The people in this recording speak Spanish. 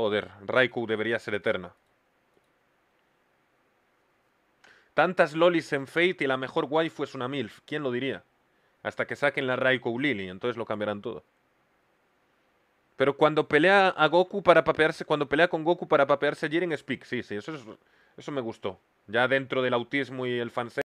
Joder, Raikou debería ser eterna. Tantas lolis en Fate y la mejor waifu es una MILF. ¿Quién lo diría? Hasta que saquen la Raikou Lily, entonces lo cambiarán todo. Pero cuando pelea a Goku para papearse, cuando pelea con Goku para papearse Jiren Speak, sí, sí, eso es, eso me gustó. Ya dentro del autismo y el fanzine.